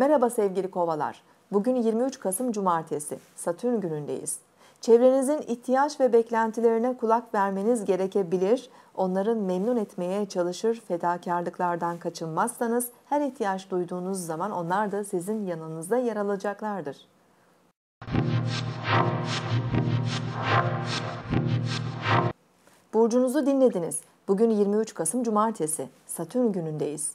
Merhaba sevgili kovalar. Bugün 23 Kasım Cumartesi, Satürn günündeyiz. Çevrenizin ihtiyaç ve beklentilerine kulak vermeniz gerekebilir. Onların memnun etmeye çalışır, fedakarlıklardan kaçınmazsanız her ihtiyaç duyduğunuz zaman onlar da sizin yanınızda yer alacaklardır. Burcunuzu dinlediniz. Bugün 23 Kasım Cumartesi, Satürn günündeyiz.